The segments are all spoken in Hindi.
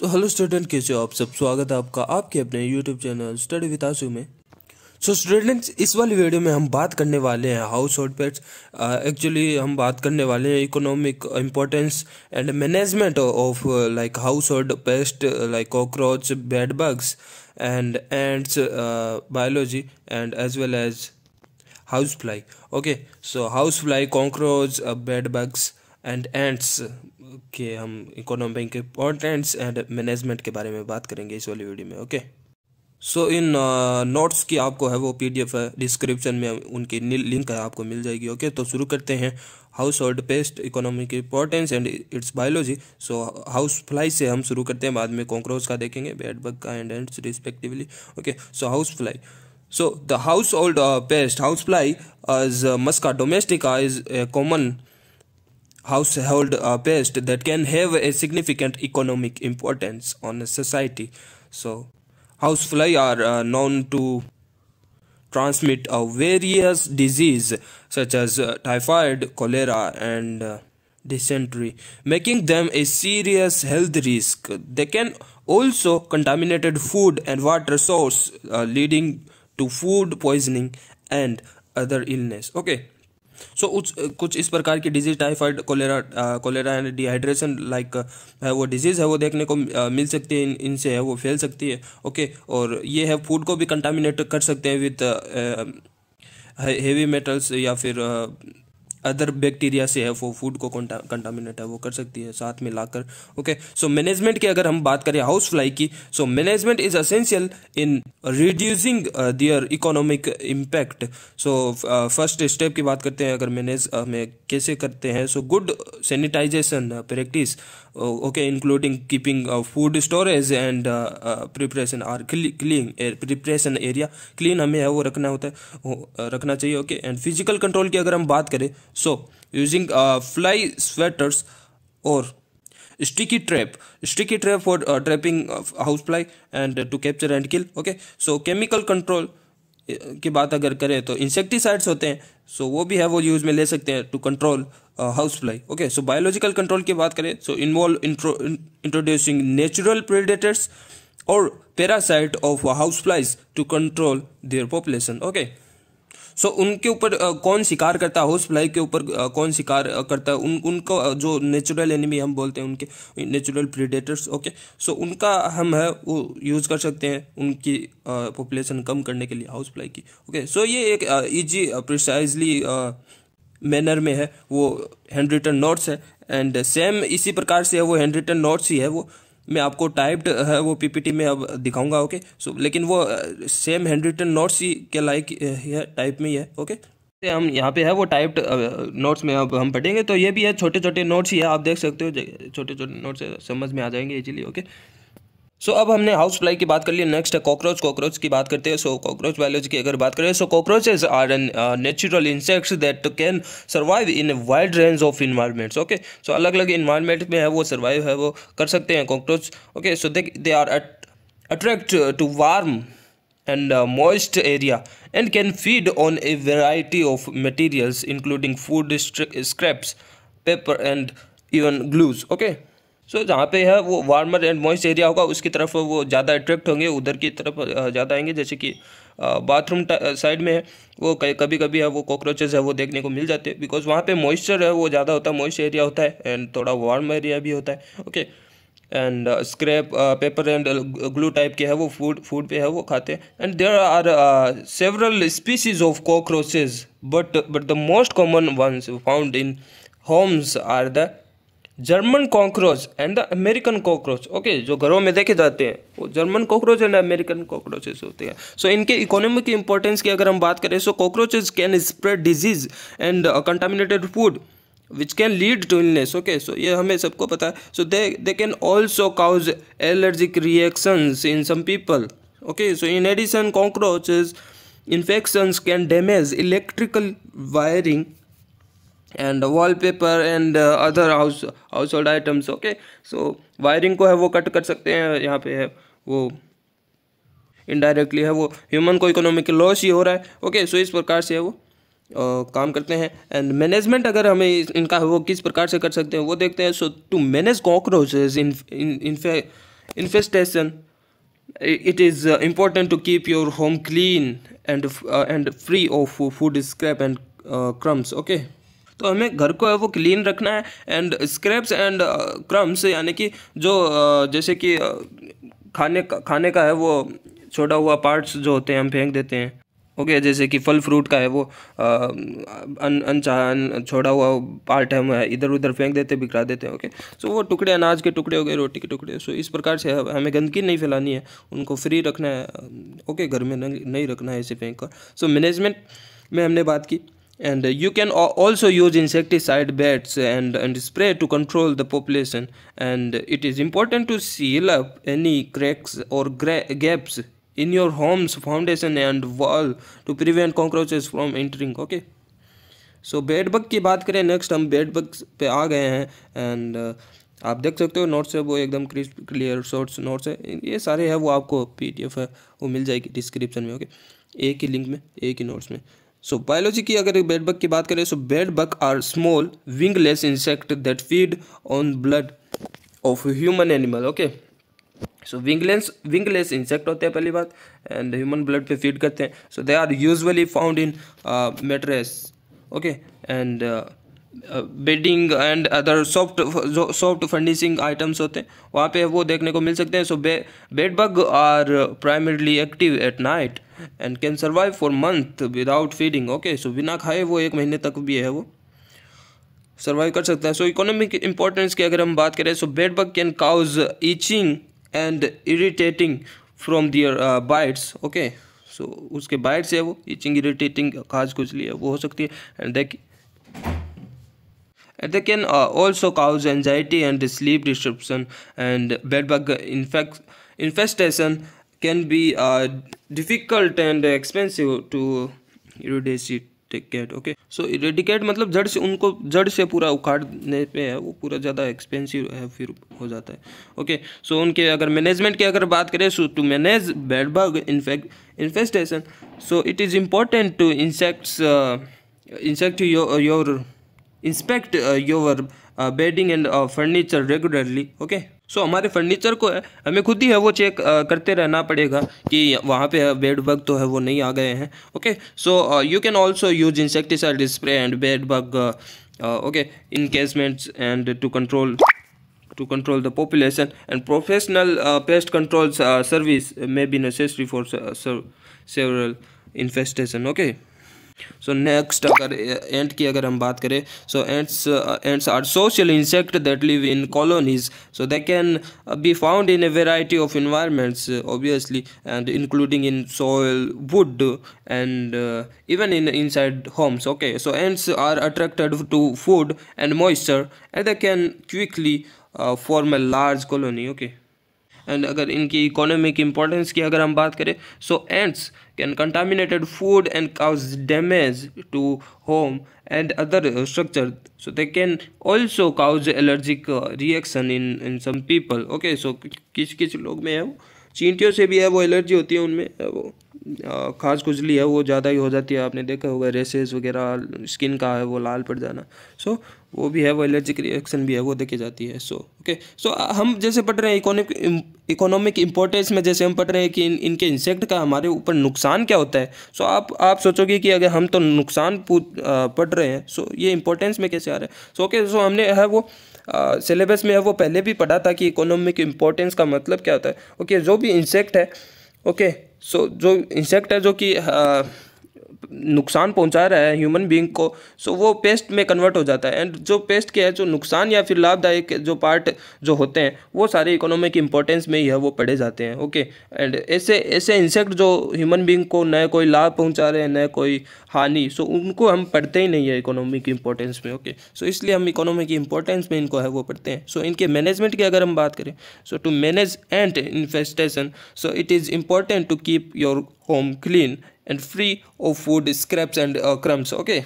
सो हेलो स्टूडेंट कैसे हो आप सब स्वागत है आपका आपके अपने YouTube channel study with Ashu में सो so, स्टूडेंट्स इस वाली वीडियो में हम बात करने वाले हैं हाउस होल्ड पेट्स एक्चुअली हम बात करने वाले हैं economic importance and management of like household pest like cockroach bed bugs and ants biology and as well as house fly okay so house fly cockroach bed bugs and ants के हम इकोनॉमिक इम्पोर्टेंस एंड मैनेजमेंट के बारे में बात करेंगे इस वाली वीडियो में okay so in notes uh, की आपको है वो पीडीएफ है डिस्क्रिप्शन में उनकी लिंक है आपको मिल जाएगी ओके okay? तो शुरू करते हैं household pest economic importance and its biology so house fly से हम शुरू करते हैं बाद में कॉकरोच का देखेंगे बेड बग का and and respectively okay so house fly so the household pest house fly musca musca domestica is a common household uh, pest that can have a significant economic importance on a society. So, housefly are uh, known to transmit uh, various diseases such as uh, typhoid, cholera, and uh, dysentery, making them a serious health risk. They can also contaminate food and water source, uh, leading to food poisoning and other illness. Okay. So उस कुछ इस प्रकार की disease typhoid cholera cholera and dehydration like है वो डिजीज़ है वो देखने को मिल सकती है इनसे है वो फैल सकती है ओके और ये है फूड को भी कंटामिनेट कर सकते हैं विथ हैवी मेटल्स या फिर अदर बैक्टीरिया से है वो फूड को कंटामिनेट है वो कर सकती है साथ में लाकर ओके सो मैनेजमेंट की अगर हम बात करें हाउस फ्लाई की so management is essential in reducing their economic impact so first step की बात करते हैं अगर मैनेज हमें uh, कैसे करते हैं so good sanitization practice okay including keeping food storage and preparation are clean preparation area clean हमें है वो रखना होता है uh, रखना चाहिए ओके एंड फिजिकल कंट्रोल की अगर हम बात करें सो यूजिंग फ्लाई स्वेटर्स और sticky trap sticky trap for trapping house fly and to capture and kill okay so chemical control की बात अगर करें तो इंसेक्टिसाइड्स होते हैं सो so वो भी है वो यूज़ में ले सकते हैं to control house fly okay so biological control की बात करें so involve introducing natural predators और parasite of house flies to control their population okay so उनके ऊपर कौन शिकार करता है हॉर्स फ्लाई के ऊपर कौन शिकार करता है उन उनको जो नेचुरल एनिमी हम बोलते हैं उनके नेचुरल प्रीडेटर्स ओके सो उनका हम है वो यूज़ कर सकते हैं उनकी पॉपुलेशन कम करने के लिए हाउस फ्लाई की ओके सो ये एक ईजी प्रिसाइजली मैनर में है वो हैंड रिटन नोट्स है एंड सेम इसी प्रकार से है वो हैंड रिटन नोट्स ही है वो मैं आपको टाइप्ड है वो पीपीटी में अब दिखाऊंगा ओके सो लेकिन वो सेम हैंड रिटन नोट्स ही के लाइक uh, है टाइप में ही है ओके हम यहाँ पे है वो टाइप्ड नोट्स uh, में अब हम पढ़ेंगे तो ये भी है छोटे छोटे नोट्स ही है आप देख सकते हो छोटे छोटे नोट्स समझ में आ जाएंगे इजीली ओके सो so, अब हमने हाउस फ्लाई की बात कर ली नेक्स्ट है कॉकरोच कॉकरोच की बात करते हैं सो कॉकरोच बायोलॉजी की अगर बात करें so cockroaches are an natural insects that can survive in wide range of environments okay so अलग अलग इन्वायरमेंट में है वो सर्वाइव है वो कर सकते हैं cockroach okay so they they are attract to warm and moist area and can feed on a variety of materials including food scraps paper and even glues okay okay so so, जहाँ पे है वो वार्मर एंड मॉइस्ट एरिया होगा उसकी तरफ वो ज़्यादा अट्रैक्ट होंगे उधर की तरफ ज़्यादा आएंगे जैसे कि बाथरूम साइड में है वो कभी कभी है वो कॉकरोचेज है वो देखने को मिल जाते हैं बिकॉज वहाँ पे मॉइस्चर है वो ज़्यादा होता है मॉइस्ट एरिया होता है एंड थोड़ा वार्म एरिया भी होता है okay and scrap paper and glue type के है वो फूड फूड पे है वो खाते हैं and there are several species of cockroaches but but the most common ones found in homes are the German cockroach and the American cockroach okay जो घरों में देखे जाते हैं वो German cockroach and American cockroaches होते हैं सो so, इनके इकोनॉमी की इंपॉर्टेंस की अगर हम बात करें so cockroaches can spread disease and contaminated food which can lead to illness okay so ये हमें सबको पता है so they they can also cause allergic reactions in some people okay so in addition cockroaches infections can damage electrical wiring and paper and other house household items okay so wiring को है वो कट कर सकते हैं यहाँ पे है वो इनडायरेक्टली है वो ह्यूमन को इकोनॉमिक लॉस ही हो रहा है ओके okay, सो so इस प्रकार से है वो आ, काम करते हैं एंड मैनेजमेंट अगर हमें इनका वो किस प्रकार से कर सकते हैं वो देखते हैं so to manage cockroaches in infestation it is important to keep your home clean and and free of food scrap and crumbs okay तो हमें घर को है वो क्लीन रखना है एंड स्क्रैप्स एंड क्रम्स यानी कि जो uh, जैसे कि uh, खाने का खाने का है वो छोड़ा हुआ पार्ट्स जो होते हैं हम फेंक देते हैं ओके okay, जैसे कि फल फ्रूट का है वो uh, अन छोड़ा हुआ पार्ट है हम इधर उधर फेंक देते बिखरा देते हैं ओके सो वो टुकड़े अनाज के टुकड़े हो गए रोटी के टुकड़े सो so, इस प्रकार से हमें गंदगी नहीं फैलानी है उनको फ्री रखना है ओके um, okay, घर में नहीं रखना है इसे फेंक कर सो मैनेजमेंट में हमने बात की and uh, you can also use insecticide baits and, and spray to control the population and it is important to seal up any cracks or gaps in your home's foundation and wall to prevent cockroaches from entering okay so bed bug की बात करें नेक्स्ट हम बेड बग पे आ गए हैं एंड uh, आप देख सकते हो नोट्स है वो एकदम क्रिस्प क्लियर शॉर्ट्स नोट्स है ये सारे है वो आपको पीडीएफ है वो मिल जाएगी डिस्क्रिप्शन में ओके okay? एक ही लिंक में एक ही नोट्स में सो बायोलॉजी की अगर बेड बग की बात करें so bed bug are small wingless insect that feed on blood of human animal okay so wingless wingless insect होते हैं पहली बात एंड ह्यूमन ब्लड पे फीड करते हैं so they are usually found in mattress okay and bedding and other soft soft furnishing items होते हैं वहाँ पे वो देखने को मिल सकते हैं so bed bug are primarily active at night and can survive for month without feeding okay so बिना खाए वो एक महीने तक भी है वो सर्वाइव कर सकता है सो इकोनॉमिक इंपॉर्टेंस की अगर हम बात करें so bed bug can cause itching and irritating from their bites okay so उसके बाइट्स है वो ईचिंग इरीटेटिंग काज कुछ लिए वो हो सकती है एंड देख And they can also cause anxiety and sleep disruption and bed bug infect infestation can be uh, difficult and expensive to erase it dedicate okay so dedicate मतलब जड़ से उनको जड़ से पूरा उखाड़ने पे है वो पूरा ज़्यादा एक्सपेंसिव है फिर हो जाता है ओके okay, सो so उनके अगर मैनेजमेंट की अगर बात करें so to manage bed bug infect infestation so it is important to insects insect your inspect your bedding and furniture regularly okay so हमारे फर्नीचर को है uh, हमें खुद ही है वो चेक uh, करते रहना पड़ेगा कि वहाँ पे बेड बग तो है वो नहीं आ गए हैं okay so you can also use insecticide spray and bed bug okay encasements and to control to control the population and professional pest control service may be necessary for several infestation okay okay uh, so next अगर एंट की अगर हम बात करें so ants ants are social insect that live in colonies so they can be found in a variety of environments obviously and including in soil wood and uh, even in inside homes okay so ants are attracted to food and moisture and they can quickly uh, form a large colony okay and अगर इनकी इकोनॉमिक इंपॉर्टेंस की अगर हम बात करें so ants can contaminated food and cause damage to home and other structure so they can also cause allergic reaction in in some people okay so किस किस लोग में है वो चींटियों से भी है वो एलर्जी होती है उनमें वो खास खुजली है वो ज़्यादा ही हो जाती है आपने देखा होगा रेसेस वगैरह स्किन का है वो लाल पड़ जाना सो so, वो भी है वो एलर्जिक रिएक्शन भी है वो देखी जाती है सो ओके सो हम जैसे पढ़ रहे हैं इकोनॉमिक इकोनॉमिक इम्पोर्टेंस में जैसे हम पढ़ रहे हैं कि इन, इनके इंसेक्ट का हमारे ऊपर नुकसान क्या होता है सो so, आप आप सोचोगे कि अगर हम तो नुकसान पढ़ रहे हैं सो so, ये इंपॉर्टेंस में कैसे आ रहा है सो ओके सो हमने है वो सिलेबस में है वो पहले भी पढ़ा था कि इकोनॉमिक इम्पोर्टेंस का मतलब क्या होता है ओके okay, जो भी इंसेक्ट है ओके okay, सो जो इंसेक्ट है जो कि हाँ, नुकसान पहुंचा रहा है ह्यूमन बीइंग को सो वो पेस्ट में कन्वर्ट हो जाता है एंड जो पेस्ट के है जो नुकसान या फिर लाभदायक जो पार्ट जो होते हैं वो सारे इकोनॉमिक इंपॉर्टेंस में ही है वो पढ़े जाते हैं ओके एंड ऐसे ऐसे इंसेक्ट जो ह्यूमन बींग को न कोई लाभ पहुँचा रहे हैं नए कोई हानि सो उनको हम पढ़ते ही नहीं है इकोनॉमी इंपॉर्टेंस में ओके सो इसलिए हम इकोनॉमी की इंपॉर्टेंस में इनको है वो पढ़ते हैं सो इनके मैनेजमेंट की अगर हम बात करें so to manage and infestation so it is important to keep your home clean and free of food scraps and crumbs okay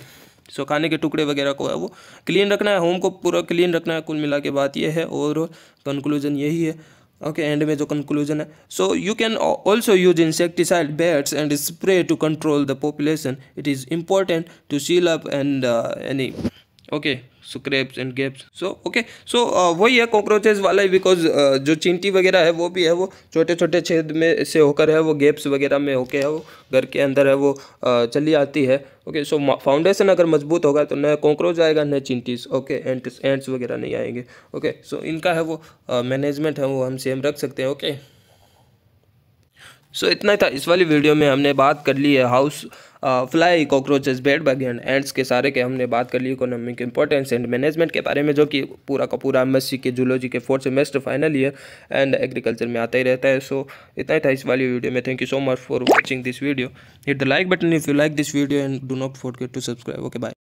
so खाने के टुकड़े वगैरह को है वो क्लीन रखना है होम को पूरा क्लीन रखना है कुल मिला के बात ये है ओवरऑल कंक्लूजन यही है ओके okay, एंड में जो कंक्लूजन है so you can also use insecticide baits and spray to control the population it is important to seal up and any okay scraps and gaps so okay so वही है कॉकरोचेज वाला ही बिकॉज uh, जो चिंटी वगैरह है वो भी है वो छोटे छोटे छेद में से होकर है वो गैप्स वगैरह में होके है वो घर के अंदर है वो uh, चली आती है ओके सो फाउंडेशन अगर मजबूत होगा तो न कॉकरोच आएगा न चिंटीज ओके एंट्स एंट्स वगैरह नहीं आएंगे ओके okay, सो so, इनका है वो मैनेजमेंट uh, है वो हम सेम रख सकते हैं ओके okay? सो so, इतना ही था इस वाली वीडियो में हमने बात कर ली है house fly cockroaches bed bug and ants के सारे के हमने बात कर ली इकोनॉमिक इंपॉर्टेंस एंड मैनेजमेंट के बारे में जो कि पूरा का पूरा एम के जूलॉजी के fourth semester final year and agriculture में आता ही रहता है सो इतना ही था इस वाली वीडियो में thank you so much for watching this video hit the like button if you like this video and do not get to subscribe okay bye